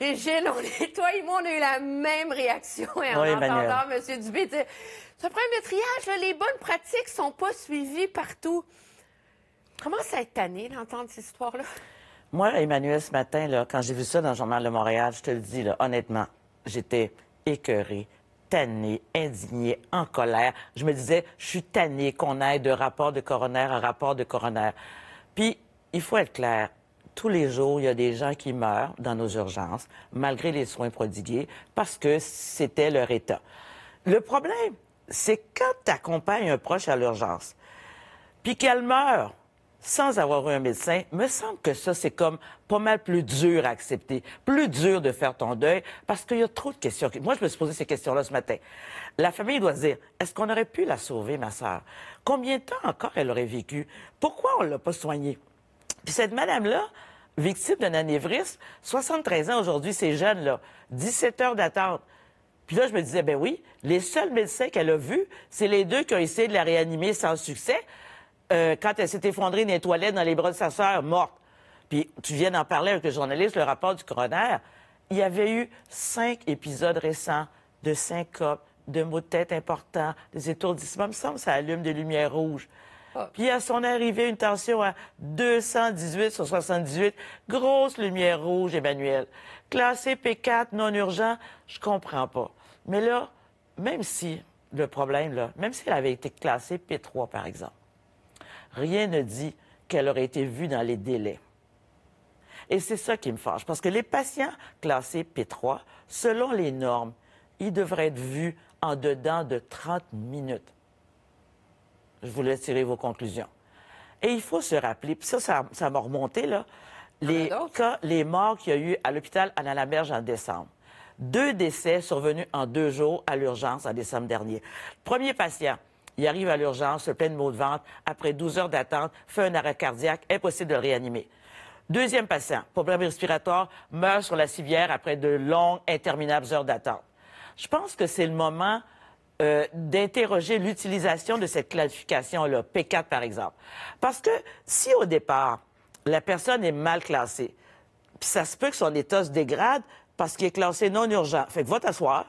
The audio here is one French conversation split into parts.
Régine, toi et moi, on a eu la même réaction en entendant M. Dubé dire Ce problème triage, les bonnes pratiques ne sont pas suivies partout. Comment ça été tanné d'entendre cette histoire-là? Moi, Emmanuel, ce matin, quand j'ai vu ça dans le Journal de Montréal, je te le dis, honnêtement, j'étais écœurée, tannée, indignée, en colère. Je me disais, je suis tannée qu'on aille de rapport de coroner à rapport de coroner. Puis, il faut être clair, tous les jours, il y a des gens qui meurent dans nos urgences, malgré les soins prodigués, parce que c'était leur état. Le problème, c'est quand tu accompagnes un proche à l'urgence, puis qu'elle meurt sans avoir eu un médecin, me semble que ça, c'est comme pas mal plus dur à accepter, plus dur de faire ton deuil, parce qu'il y a trop de questions. Moi, je me suis posé ces questions-là ce matin. La famille doit se dire, est-ce qu'on aurait pu la sauver, ma sœur? Combien de temps encore elle aurait vécu? Pourquoi on l'a pas soignée? Puis cette madame-là, victime d'un anévrisme, 73 ans aujourd'hui, ces jeunes-là, 17 heures d'attente. Puis là, je me disais, ben oui, les seuls médecins qu'elle a vus, c'est les deux qui ont essayé de la réanimer sans succès euh, quand elle s'est effondrée dans les toilettes dans les bras de sa sœur, morte. Puis tu viens d'en parler avec le journaliste, le rapport du coroner. Il y avait eu cinq épisodes récents de syncope, de maux de tête importants, des étourdissements. Il me semble que ça allume des lumières rouges. Puis à son arrivée, une tension à 218 sur 78. Grosse lumière rouge, Emmanuel. Classé P4, non urgent, je comprends pas. Mais là, même si le problème, là, même si elle avait été classée P3, par exemple, rien ne dit qu'elle aurait été vue dans les délais. Et c'est ça qui me fâche, parce que les patients classés P3, selon les normes, ils devraient être vus en dedans de 30 minutes je voulais tirer vos conclusions. Et il faut se rappeler, puis ça, ça, m'a remonté, là, ah, les, ben cas, les morts qu'il y a eu à l'hôpital anna merge en décembre. Deux décès survenus en deux jours à l'urgence en décembre dernier. Premier patient, il arrive à l'urgence, plein de maux de ventre, après 12 heures d'attente, fait un arrêt cardiaque, impossible de le réanimer. Deuxième patient, problème respiratoire, meurt sur la civière après de longues, interminables heures d'attente. Je pense que c'est le moment euh, d'interroger l'utilisation de cette classification-là, P4 par exemple. Parce que si au départ, la personne est mal classée, puis ça se peut que son état se dégrade parce qu'il est classé non urgent. Fait que va t'asseoir,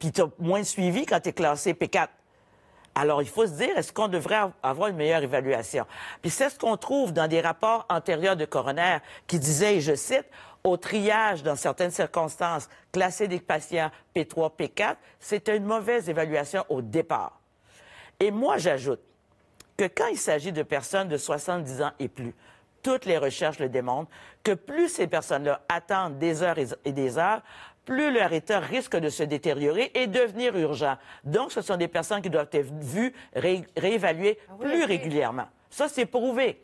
puis t'as moins suivi quand tu es classé P4. Alors, il faut se dire, est-ce qu'on devrait avoir une meilleure évaluation? Puis c'est ce qu'on trouve dans des rapports antérieurs de coroner qui disaient, et je cite, au triage dans certaines circonstances, classer des patients P3, P4, c'était une mauvaise évaluation au départ. Et moi, j'ajoute que quand il s'agit de personnes de 70 ans et plus, toutes les recherches le démontrent, que plus ces personnes-là attendent des heures et des heures, plus leur état risque de se détériorer et devenir urgent. Donc, ce sont des personnes qui doivent être vues, réévaluées ah plus régulièrement. Ça, c'est prouvé.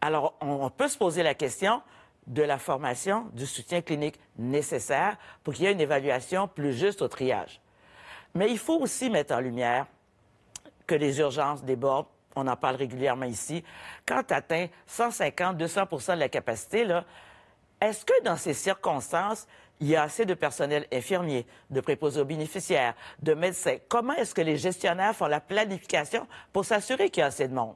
Alors, on peut se poser la question, de la formation, du soutien clinique nécessaire pour qu'il y ait une évaluation plus juste au triage. Mais il faut aussi mettre en lumière que les urgences débordent. On en parle régulièrement ici. Quand atteint 150-200 de la capacité, est-ce que dans ces circonstances, il y a assez de personnel infirmier, de préposés aux bénéficiaires, de médecins? Comment est-ce que les gestionnaires font la planification pour s'assurer qu'il y a assez de monde?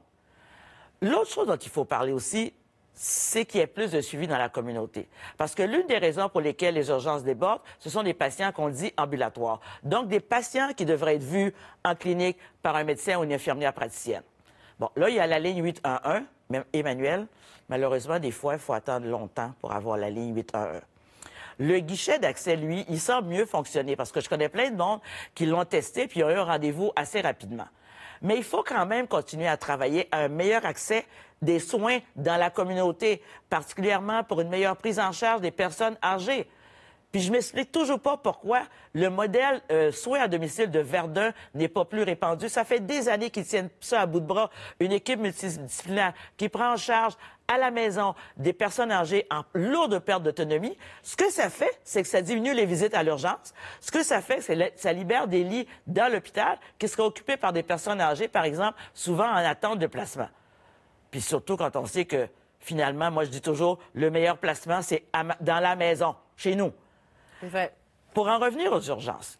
L'autre chose dont il faut parler aussi, c'est qu'il y ait plus de suivi dans la communauté. Parce que l'une des raisons pour lesquelles les urgences débordent, ce sont des patients qu'on dit ambulatoires. Donc, des patients qui devraient être vus en clinique par un médecin ou une infirmière praticienne. Bon, là, il y a la ligne 811, même Emmanuel. Malheureusement, des fois, il faut attendre longtemps pour avoir la ligne 811. Le guichet d'accès, lui, il semble mieux fonctionner parce que je connais plein de monde qui l'ont testé puis qui ont eu un rendez-vous assez rapidement. Mais il faut quand même continuer à travailler à un meilleur accès des soins dans la communauté, particulièrement pour une meilleure prise en charge des personnes âgées. Puis je m'explique toujours pas pourquoi le modèle euh, soins à domicile de Verdun n'est pas plus répandu. Ça fait des années qu'ils tiennent ça à bout de bras. Une équipe multidisciplinaire qui prend en charge à la maison des personnes âgées en lourde perte d'autonomie, ce que ça fait, c'est que ça diminue les visites à l'urgence. Ce que ça fait, c'est que ça libère des lits dans l'hôpital qui seraient occupés par des personnes âgées, par exemple, souvent en attente de placement. Puis surtout quand on sait que, finalement, moi je dis toujours, le meilleur placement, c'est dans la maison, chez nous. Pour en revenir aux urgences,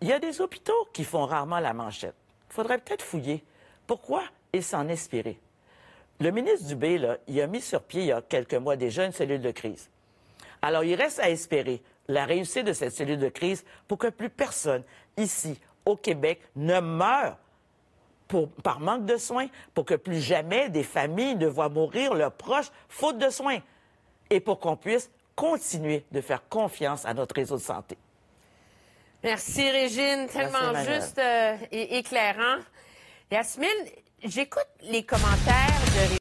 il y a des hôpitaux qui font rarement la manchette. Il faudrait peut-être fouiller. Pourquoi et s'en espérer. Le ministre Dubé, là, il a mis sur pied il y a quelques mois déjà une cellule de crise. Alors, il reste à espérer la réussite de cette cellule de crise pour que plus personne ici, au Québec, ne meure par manque de soins, pour que plus jamais des familles ne voient mourir leurs proches faute de soins et pour qu'on puisse continuer de faire confiance à notre réseau de santé. Merci, Régine. Tellement juste euh, et éclairant. Yasmine, j'écoute les commentaires